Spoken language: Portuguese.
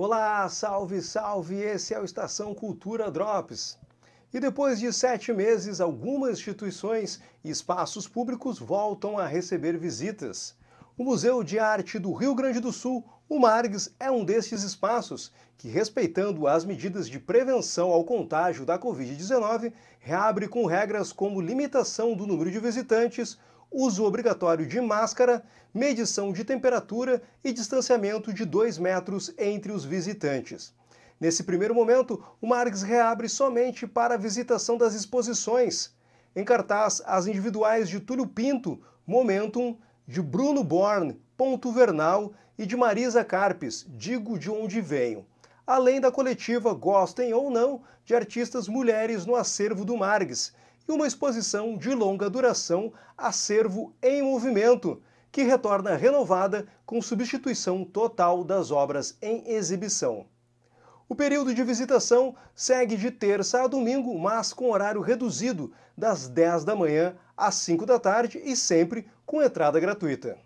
Olá, salve, salve! Esse é o Estação Cultura Drops. E depois de sete meses, algumas instituições e espaços públicos voltam a receber visitas. O Museu de Arte do Rio Grande do Sul, o Margs, é um destes espaços que, respeitando as medidas de prevenção ao contágio da Covid-19, reabre com regras como limitação do número de visitantes, uso obrigatório de máscara, medição de temperatura e distanciamento de 2 metros entre os visitantes. Nesse primeiro momento, o Marques reabre somente para a visitação das exposições. Em cartaz, as individuais de Túlio Pinto, Momentum, de Bruno Born, Ponto Vernal e de Marisa Carpes, Digo de Onde Venho. Além da coletiva Gostem ou Não, de artistas mulheres no acervo do Marques, e uma exposição de longa duração, Acervo em Movimento, que retorna renovada com substituição total das obras em exibição. O período de visitação segue de terça a domingo, mas com horário reduzido, das 10 da manhã às 5 da tarde e sempre com entrada gratuita.